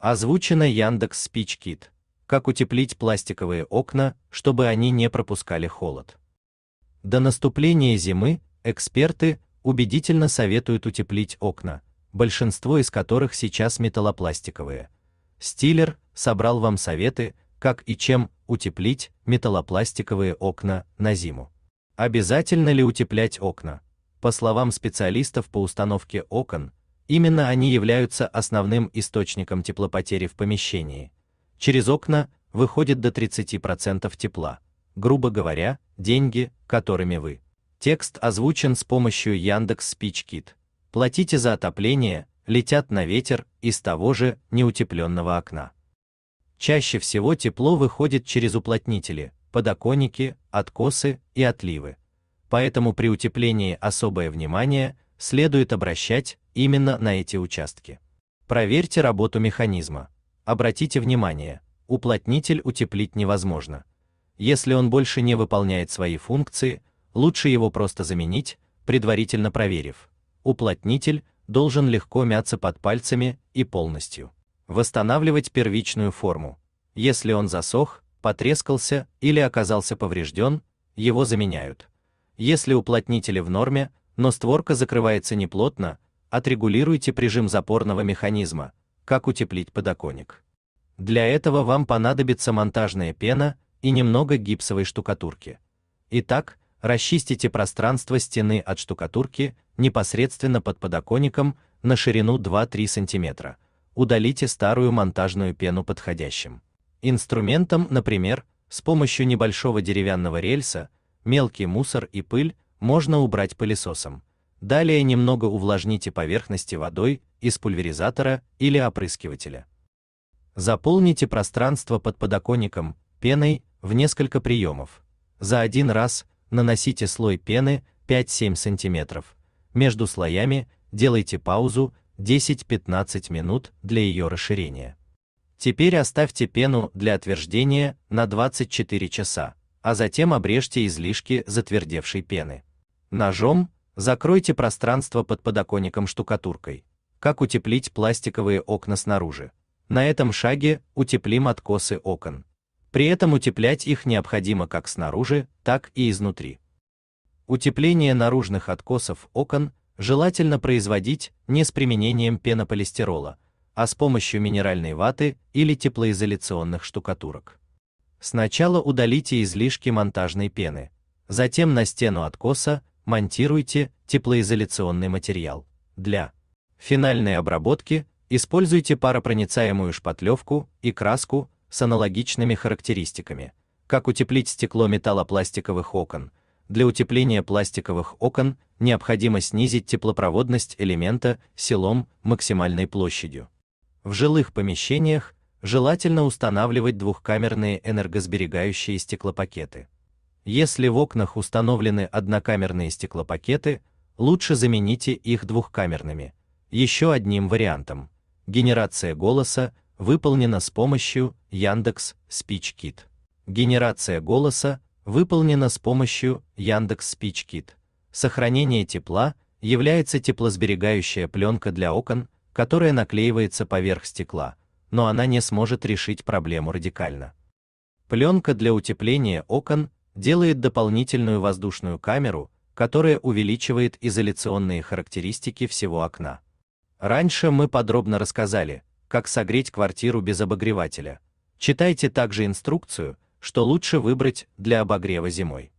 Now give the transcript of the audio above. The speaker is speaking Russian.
Озвучено Яндекс Спичкит. Как утеплить пластиковые окна, чтобы они не пропускали холод. До наступления зимы эксперты убедительно советуют утеплить окна, большинство из которых сейчас металлопластиковые. Стиллер собрал вам советы, как и чем утеплить металлопластиковые окна на зиму. Обязательно ли утеплять окна? По словам специалистов по установке окон, Именно они являются основным источником теплопотери в помещении. Через окна выходит до 30% тепла. Грубо говоря, деньги, которыми вы. Текст озвучен с помощью Яндекс Спичкит. Платите за отопление, летят на ветер из того же неутепленного окна. Чаще всего тепло выходит через уплотнители, подоконники, откосы и отливы. Поэтому при утеплении особое внимание – следует обращать именно на эти участки. Проверьте работу механизма. Обратите внимание, уплотнитель утеплить невозможно. Если он больше не выполняет свои функции, лучше его просто заменить, предварительно проверив. Уплотнитель должен легко мяться под пальцами и полностью восстанавливать первичную форму. Если он засох, потрескался или оказался поврежден, его заменяют. Если уплотнители в норме, но створка закрывается не плотно, отрегулируйте прижим запорного механизма, как утеплить подоконник. Для этого вам понадобится монтажная пена и немного гипсовой штукатурки. Итак, расчистите пространство стены от штукатурки непосредственно под подоконником на ширину 2-3 см. Удалите старую монтажную пену подходящим инструментом, например, с помощью небольшого деревянного рельса, мелкий мусор и пыль можно убрать пылесосом. Далее немного увлажните поверхности водой из пульверизатора или опрыскивателя. Заполните пространство под подоконником пеной в несколько приемов. За один раз наносите слой пены 5-7 см. Между слоями делайте паузу 10-15 минут для ее расширения. Теперь оставьте пену для отверждения на 24 часа, а затем обрежьте излишки затвердевшей пены. Ножом закройте пространство под подоконником штукатуркой. Как утеплить пластиковые окна снаружи? На этом шаге утеплим откосы окон. При этом утеплять их необходимо как снаружи, так и изнутри. Утепление наружных откосов окон желательно производить не с применением пенополистирола, а с помощью минеральной ваты или теплоизоляционных штукатурок. Сначала удалите излишки монтажной пены, затем на стену откоса монтируйте теплоизоляционный материал. Для финальной обработки используйте паропроницаемую шпатлевку и краску с аналогичными характеристиками, как утеплить стекло металлопластиковых окон. Для утепления пластиковых окон необходимо снизить теплопроводность элемента силом максимальной площадью. В жилых помещениях желательно устанавливать двухкамерные энергосберегающие стеклопакеты. Если в окнах установлены однокамерные стеклопакеты, лучше замените их двухкамерными. Еще одним вариантом генерация голоса выполнена с помощью Яндекс SpeechKit. Генерация голоса выполнена с помощью Яндекс SpeechKit. Сохранение тепла является теплосберегающая пленка для окон, которая наклеивается поверх стекла, но она не сможет решить проблему радикально. Пленка для утепления окон делает дополнительную воздушную камеру, которая увеличивает изоляционные характеристики всего окна. Раньше мы подробно рассказали, как согреть квартиру без обогревателя. Читайте также инструкцию, что лучше выбрать для обогрева зимой.